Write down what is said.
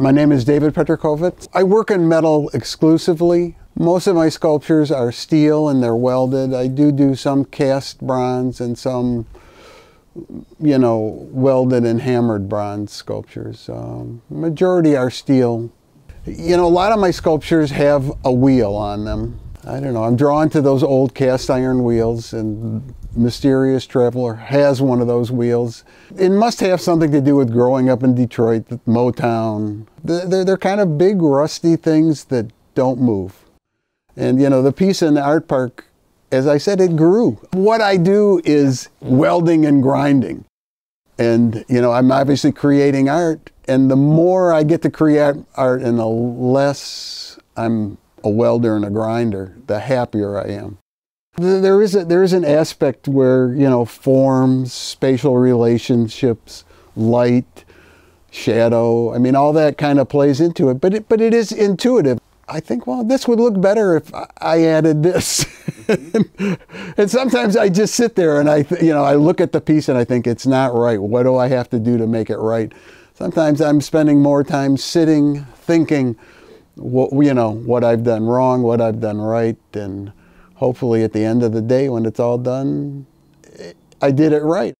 My name is David Petrakovitz. I work in metal exclusively. Most of my sculptures are steel and they're welded. I do do some cast bronze and some, you know, welded and hammered bronze sculptures. Um, majority are steel. You know, a lot of my sculptures have a wheel on them. I don't know. I'm drawn to those old cast iron wheels, and Mysterious Traveler has one of those wheels. It must have something to do with growing up in Detroit, Motown. They're, they're kind of big, rusty things that don't move. And, you know, the piece in the art park, as I said, it grew. What I do is welding and grinding. And, you know, I'm obviously creating art. And the more I get to create art and the less I'm a welder and a grinder, the happier I am. There is, a, there is an aspect where, you know, forms, spatial relationships, light, shadow, I mean, all that kind of plays into it, but it, but it is intuitive. I think, well, this would look better if I added this. and sometimes I just sit there and I, you know, I look at the piece and I think it's not right. What do I have to do to make it right? Sometimes I'm spending more time sitting, thinking, what, you know, what I've done wrong, what I've done right, and hopefully at the end of the day when it's all done, I did it right.